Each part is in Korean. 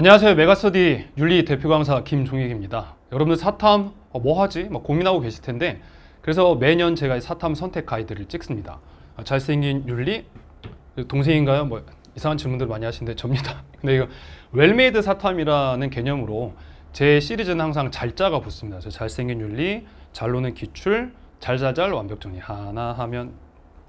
안녕하세요. 메가스터디 윤리 대표 강사 김종익입니다. 여러분들 사탐 어, 뭐 하지? 막 고민하고 계실 텐데 그래서 매년 제가 사탐 선택 가이드를 찍습니다. 아, 잘생긴 윤리 동생인가요? 뭐 이상한 질문들 많이 하시는데 접니다. 근데 이거 웰메이드 사탐이라는 개념으로 제 시리즈는 항상 잘자가 붙습니다. 잘생긴 윤리, 잘로는 기출, 잘잘잘 완벽 정리 하나 하면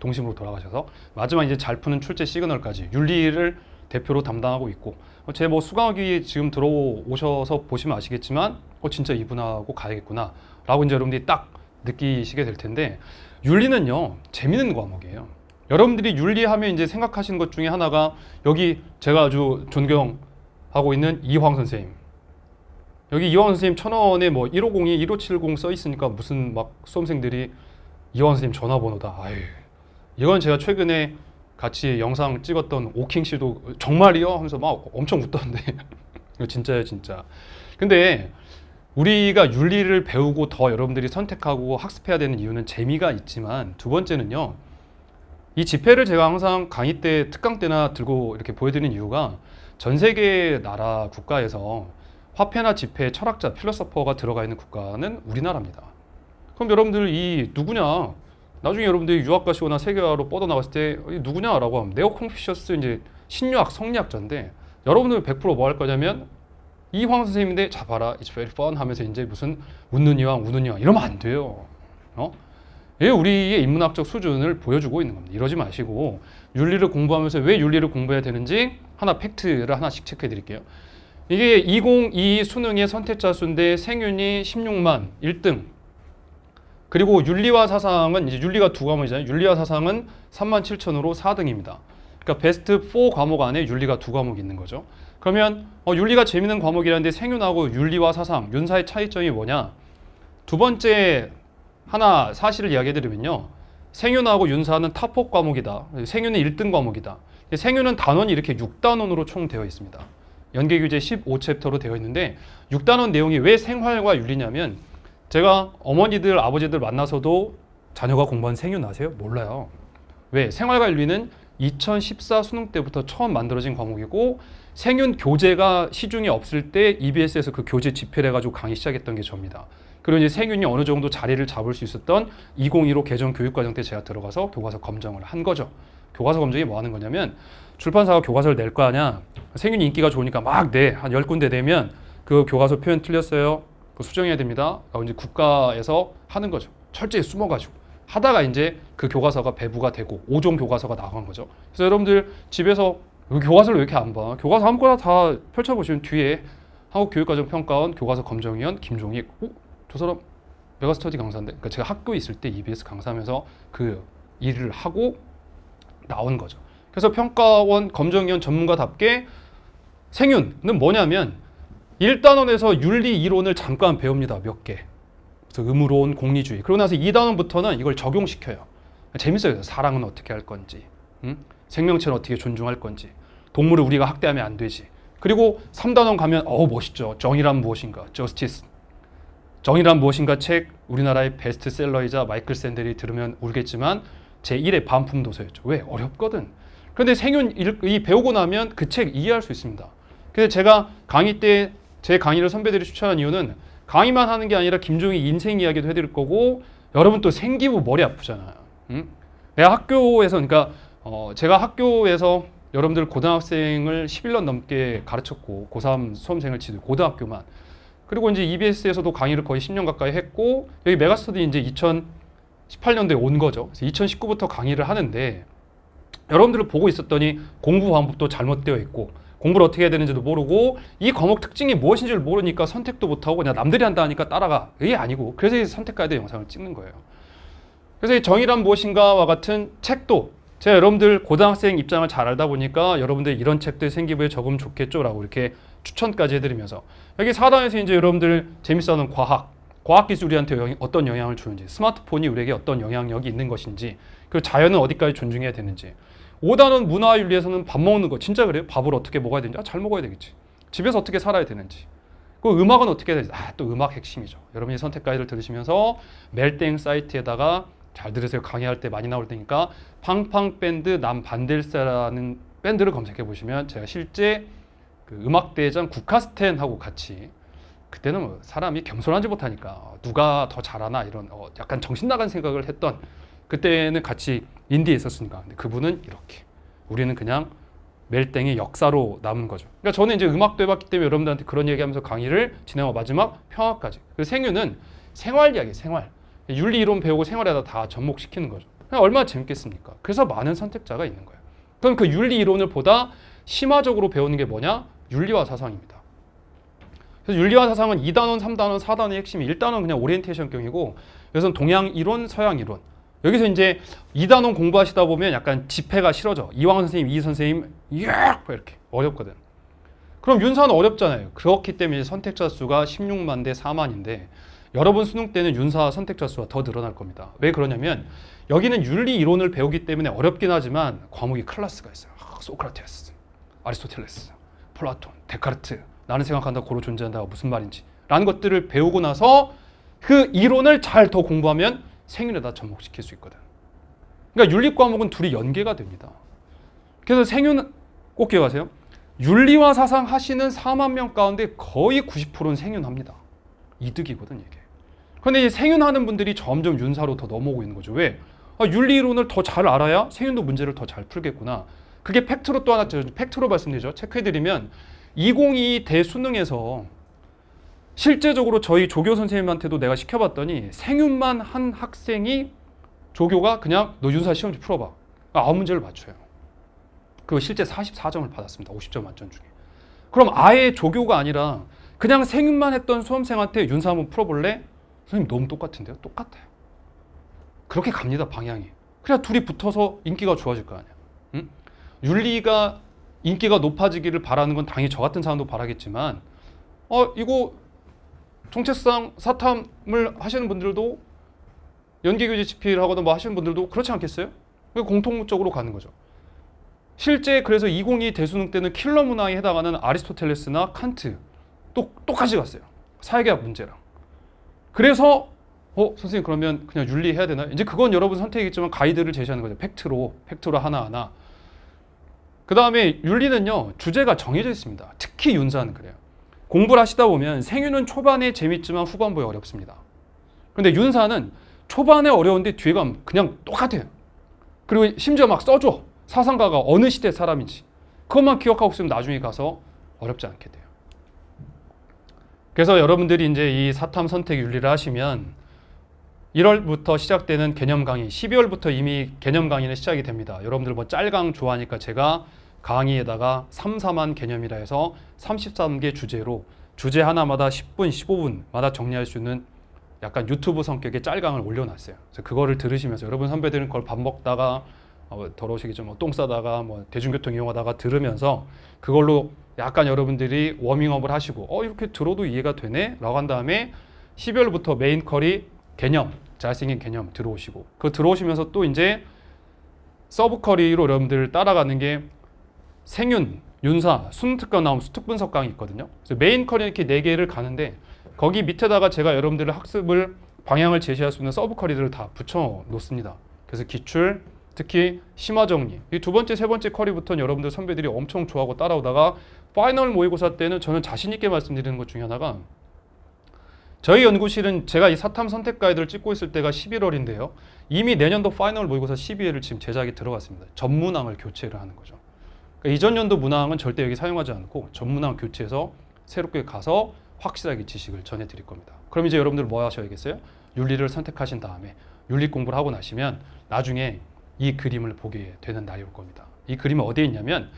동심으로 돌아가셔서 마지막 이제 잘 푸는 출제 시그널까지 윤리를 대표로 담당하고 있고 어, 제뭐 수강학위 지금 들어오셔서 보시면 아시겠지만 어 진짜 이 분하고 가야겠구나 라고 이제 여러분들이 딱 느끼시게 될 텐데 윤리는요 재밌는 과목이에요 여러분들이 윤리하면 이제 생각하시는 것 중에 하나가 여기 제가 아주 존경하고 있는 이황 선생님 여기 이황 선생님 천원에 뭐 1502, 1570 써 있으니까 무슨 막 수험생들이 이황 선생님 전화번호다 아유 이건 제가 최근에 같이 영상 찍었던 오킹 씨도 정말이요? 하면서 막 엄청 웃던데. 진짜요, 진짜. 근데 우리가 윤리를 배우고 더 여러분들이 선택하고 학습해야 되는 이유는 재미가 있지만 두 번째는요. 이 지폐를 제가 항상 강의 때 특강 때나 들고 이렇게 보여드리는 이유가 전 세계 나라 국가에서 화폐나 지폐 철학자 필러서퍼가 들어가 있는 국가는 우리나라입니다. 그럼 여러분들 이 누구냐 나중에 여러분들이 유학 가시거나 세계화로 뻗어나갔을 때 누구냐라고 하면 네오 콩피셔스 이제 신유학 성리학자인데 여러분들 100%뭐 할 거냐면 이황 선생님인데 자 봐라 it's very fun 하면서 이제 무슨 웃는 이왕 우는 이왕 이러면 안 돼요. 어? 예, 우리의 인문학적 수준을 보여주고 있는 겁니다. 이러지 마시고 윤리를 공부하면서 왜 윤리를 공부해야 되는지 하나 팩트를 하나씩 체크해 드릴게요. 이게 2022 수능의 선택자 수인데 생윤이 16만 1등 그리고 윤리와 사상은 이제 윤리가 두 과목이잖아요. 윤리와 사상은 37,000으로 4등입니다. 그러니까 베스트 4 과목 안에 윤리가 두과목 있는 거죠. 그러면 어, 윤리가 재밌는 과목이라는데 생윤하고 윤리와 사상, 윤사의 차이점이 뭐냐? 두 번째 하나 사실을 이야기해드리면요. 생윤하고 윤사는 탑폭 과목이다. 생윤은 1등 과목이다. 생윤은 단원이 이렇게 6단원으로 총 되어 있습니다. 연계규제 15챕터로 되어 있는데 6단원 내용이 왜 생활과 윤리냐면 제가 어머니들, 아버지들 만나서도 자녀가 공부한 생윤 아세요? 몰라요. 왜? 생활관리는 2014 수능 때부터 처음 만들어진 과목이고 생윤 교재가 시중에 없을 때 EBS에서 그 교재 집필해 가지고 강의 시작했던 게 저입니다. 그리고 이제 생윤이 어느 정도 자리를 잡을 수 있었던 2015 개정 교육과정 때 제가 들어가서 교과서 검정을 한 거죠. 교과서 검정이 뭐 하는 거냐면 출판사가 교과서를 낼 거 아냐. 생윤이 인기가 좋으니까 막 내. 한 열군데 되면그 교과서 표현 틀렸어요. 그 수정해야 됩니다. 그러 이제 국가에서 하는 거죠. 철저히 숨어가지고 하다가 이제 그 교과서가 배부가 되고 5종 교과서가 나간 거죠. 그래서 여러분들 집에서 교과서를 왜 이렇게 안 봐? 교과서 아무거나 다 펼쳐보시면 뒤에 한국교육과정평가원 교과서 검정위원 김종익 어? 저 사람 메가스터디 강사인데 그러니까 제가 학교에 있을 때 EBS 강사하면서 그 일을 하고 나온 거죠. 그래서 평가원 검정위원 전문가답게 생윤은 뭐냐면 1단원에서 윤리 이론을 잠깐 배웁니다. 몇 개. 그래서 의무로운 공리주의. 그러고 나서 2단원부터는 이걸 적용시켜요. 재밌어요. 사랑은 어떻게 할 건지. 응? 생명체는 어떻게 존중할 건지. 동물을 우리가 학대하면 안 되지. 그리고 3단원 가면 어우 멋있죠. 정의란 무엇인가. 저스티스. 정의란 무엇인가 책 우리나라의 베스트셀러이자 마이클 샌델이 들으면 울겠지만 제1의 반품 도서였죠. 왜? 어렵거든. 그런데 생윤이 배우고 나면 그 책 이해할 수 있습니다. 그래서 제가 강의 때제 강의를 선배들이 추천한 이유는 강의만 하는 게 아니라 김종희 인생 이야기도 해드릴 거고 여러분 또 생기부 머리 아프잖아요. 응? 내가 학교에서 그러니까 어, 제가 학교에서 여러분들 고등학생을 11년 넘게 가르쳤고 고3 수험생을 치는 고등학교만 그리고 이제 EBS에서도 강의를 거의 10년 가까이 했고 여기 메가스터디 이제 2018년도에 온 거죠. 그래서 2019부터 강의를 하는데 여러분들을 보고 있었더니 공부 방법도 잘못되어 있고 공부를 어떻게 해야 되는지도 모르고 이 과목 특징이 무엇인지를 모르니까 선택도 못하고 그냥 남들이 한다 하니까 따라가 그게 아니고 그래서 이 선택 가이드 영상을 찍는 거예요 그래서 이 정의란 무엇인가와 같은 책도 제가 여러분들 고등학생 입장을 잘 알다 보니까 여러분들 이런 책들 생기부에 적으면 좋겠죠 라고 이렇게 추천까지 해드리면서 여기 4단에서 이제 여러분들 재밌어하는 과학 과학기술이한테 어떤 영향을 주는지 스마트폰이 우리에게 어떤 영향력이 있는 것인지 그리고 자연은 어디까지 존중해야 되는지 5단원 문화윤리에서는 밥 먹는 거 진짜 그래요? 밥을 어떻게 먹어야 되는지 아, 잘 먹어야 되겠지. 집에서 어떻게 살아야 되는지. 그 음악은 어떻게 해야 되지? 아, 또 음악 핵심이죠. 여러분이 선택 가이드를 들으시면서 멜땡 사이트에다가 잘 들으세요. 강의할 때 많이 나올 테니까 팡팡 밴드 남반델사라는 밴드를 검색해 보시면 제가 실제 그 음악 대회장 국카스텐하고 같이 그때는 뭐 사람이 겸손하지 못하니까 누가 더 잘하나 이런 어 약간 정신 나간 생각을 했던 그때는 같이 인디에 있었으니까. 근데 그분은 이렇게. 우리는 그냥 멜땡의 역사로 남은 거죠. 그러니까 저는 이제 음악도 해봤기 때문에 여러분들한테 그런 얘기하면서 강의를 진행하고 마지막 평화까지. 그 생유는 생활 이야기, 생활. 윤리 이론 배우고 생활에다 다 접목시키는 거죠. 얼마나 재밌겠습니까? 그래서 많은 선택자가 있는 거예요. 그럼 그 윤리 이론을 보다 심화적으로 배우는 게 뭐냐? 윤리와 사상입니다. 그래서 윤리와 사상은 2단원, 3단원, 4단원의 핵심이 1단원 그냥 오리엔테이션경이고 여기서는 동양 이론, 서양 이론. 여기서 이제 이단원 공부하시다 보면 약간 지폐가 싫어져. 이왕 선생님, 이 선생님, 뭐 이렇게 어렵거든. 그럼 윤사는 어렵잖아요. 그렇기 때문에 선택자 수가 16만 대 4만인데 여러분 수능 때는 윤사 선택자 수가 더 늘어날 겁니다. 왜 그러냐면 여기는 윤리 이론을 배우기 때문에 어렵긴 하지만 과목이 클라스가 있어요. 아, 소크라테스, 아리스토텔레스, 플라톤, 데카르트 나는 생각한다, 고로 존재한다 무슨 말인지 라는 것들을 배우고 나서 그 이론을 잘 더 공부하면 생윤에다 접목시킬 수 있거든. 그러니까 윤리 과목은 둘이 연계가 됩니다. 그래서 생윤 꼭 기억하세요. 윤리와 사상 하시는 4만 명 가운데 거의 90%는 생윤합니다. 이득이거든 이게. 그런데 이 생윤하는 분들이 점점 윤사로 더 넘어오고 있는 거죠. 왜? 아, 윤리론을 더 잘 알아야 생윤도 문제를 더 잘 풀겠구나. 그게 팩트로 또 하나 팩트로 말씀드리죠. 체크해드리면 2022 대수능에서 실제적으로 저희 조교 선생님한테도 내가 시켜봤더니 생윤만 한 학생이 조교가 그냥 너 윤사 시험지 풀어봐. 아, 아홉 문제를 맞춰요. 그리고 실제 44점을 받았습니다. 50점 만점 중에. 그럼 아예 조교가 아니라 그냥 생윤만 했던 수험생한테 윤사 한번 풀어볼래? 선생님 너무 똑같은데요? 똑같아요. 그렇게 갑니다. 방향이. 그래야 둘이 붙어서 인기가 좋아질 거 아니야. 응? 윤리가 인기가 높아지기를 바라는 건 당연히 저 같은 사람도 바라겠지만 어 이거 통체성 사탐을 하시는 분들도 연계교재 집필하거나 을뭐 하시는 분들도 그렇지 않겠어요? 공통적으로 가는 거죠. 실제 그래서 2022 대수능 때는 킬러 문화에 해당하는 아리스토텔레스나 칸트 또 똑같이 갔어요. 사회계약 문제랑. 그래서 어 선생님 그러면 그냥 윤리해야 되나요? 이제 그건 여러분 선택이겠지만 가이드를 제시하는 거죠. 팩트로 팩트로 하나하나. 그 다음에 윤리는요 주제가 정해져 있습니다. 특히 윤사는 그래요. 공부를 하시다 보면 생윤은 초반에 재밌지만 후반부에 어렵습니다. 근데 윤사는 초반에 어려운데 뒤에 가면 그냥 똑같아요. 그리고 심지어 막 써줘. 사상가가 어느 시대 사람인지. 그것만 기억하고 있으면 나중에 가서 어렵지 않게 돼요. 그래서 여러분들이 이제 이 사탐 선택 윤리를 하시면 1월부터 시작되는 개념 강의, 12월부터 이미 개념 강의는 시작이 됩니다. 여러분들 뭐 짤강 좋아하니까 제가 강의에다가 3, 4만 개념이라 해서 33개 주제로 주제 하나마다 10분, 15분마다 정리할 수 있는 약간 유튜브 성격의 짤강을 올려놨어요. 그래서 그거를 들으시면서 여러분 선배들은 그걸 밥 먹다가 어, 더러우시겠죠. 뭐똥 싸다가 뭐 대중교통 이용하다가 들으면서 그걸로 약간 여러분들이 워밍업을 하시고 어 이렇게 들어도 이해가 되네 라고 한 다음에 12월부터 메인 커리 개념 잘생긴 개념 들어오시고 그 들어오시면서 또 이제 서브 커리로 여러분들 따라가는 게 생윤, 윤사, 순특과 나온 수특분석 강이 있거든요. 그래서 메인 커리 이렇게 네 개를 가는데 거기 밑에다가 제가 여러분들의 학습을 방향을 제시할 수 있는 서브 커리들을 다 붙여 놓습니다. 그래서 기출, 특히 심화 정리. 이 두 번째, 세 번째 커리부터는 여러분들 선배들이 엄청 좋아하고 따라오다가 파이널 모의고사 때는 저는 자신 있게 말씀드리는 것 중에 하나가 저희 연구실은 제가 이 사탐 선택 가이드를 찍고 있을 때가 11월인데요. 이미 내년도 파이널 모의고사 12회를 지금 제작에 들어갔습니다. 전문항을 교체를 하는 거죠. 그러니까 이전 연도 문항은 절대 여기 사용하지 않고 전문항 교체해서 새롭게 가서 확실하게 지식을 전해드릴 겁니다. 그럼 이제 여러분들 뭐 하셔야겠어요? 윤리를 선택하신 다음에 윤리 공부를 하고 나시면 나중에 이 그림을 보게 되는 날이 올 겁니다. 이 그림은 어디에 있냐면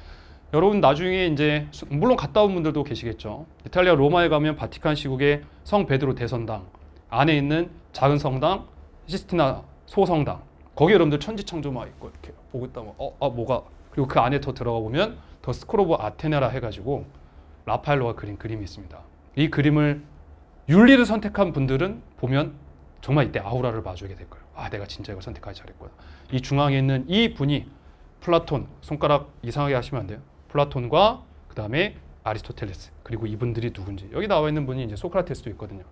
여러분 나중에 이제 물론 갔다 온 분들도 계시겠죠. 이탈리아 로마에 가면 바티칸 시국의 성 베드로 대선당 안에 있는 작은 성당 시스티나 소성당 거기 여러분들 천지창조 막 있고 이렇게 보고 있다 면 어, 아, 뭐가 그리고 그 안에 더 들어가 보면 더 스크로브 아테네라 해가지고 라파엘로가 그린 그림이 있습니다. 이 그림을 윤리를 선택한 분들은 보면 정말 이때 아우라를 봐주게 될 거예요. 아, 내가 진짜 이걸 선택하기 잘했구나. 이 중앙에 있는 이 분이 플라톤, 손가락 이상하게 하시면 안 돼요. 플라톤과 그 다음에 아리스토텔레스, 그리고 이분들이 누군지. 여기 나와 있는 분이 이제 소크라테스도 있거든요.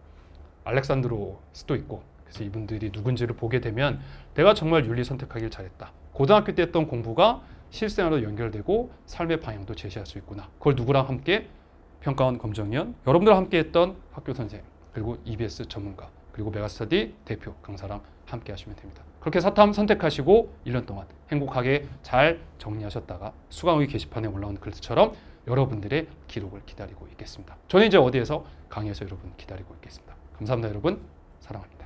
알렉산드로스도 있고. 그래서 이분들이 누군지를 보게 되면 내가 정말 윤리 선택하길 잘했다. 고등학교 때 했던 공부가 실생활로 연결되고 삶의 방향도 제시할 수 있구나. 그걸 누구랑 함께? 평가원 검정위원, 여러분들과 함께 했던 학교 선생, 그리고 EBS 전문가, 그리고 메가스터디 대표 강사랑 함께 하시면 됩니다. 그렇게 사탐 선택하시고 1년 동안 행복하게 잘 정리하셨다가 수강의 게시판에 올라온 글처럼 여러분들의 기록을 기다리고 있겠습니다. 저는 이제 어디에서 강의에서 여러분 기다리고 있겠습니다. 감사합니다 여러분. 사랑합니다.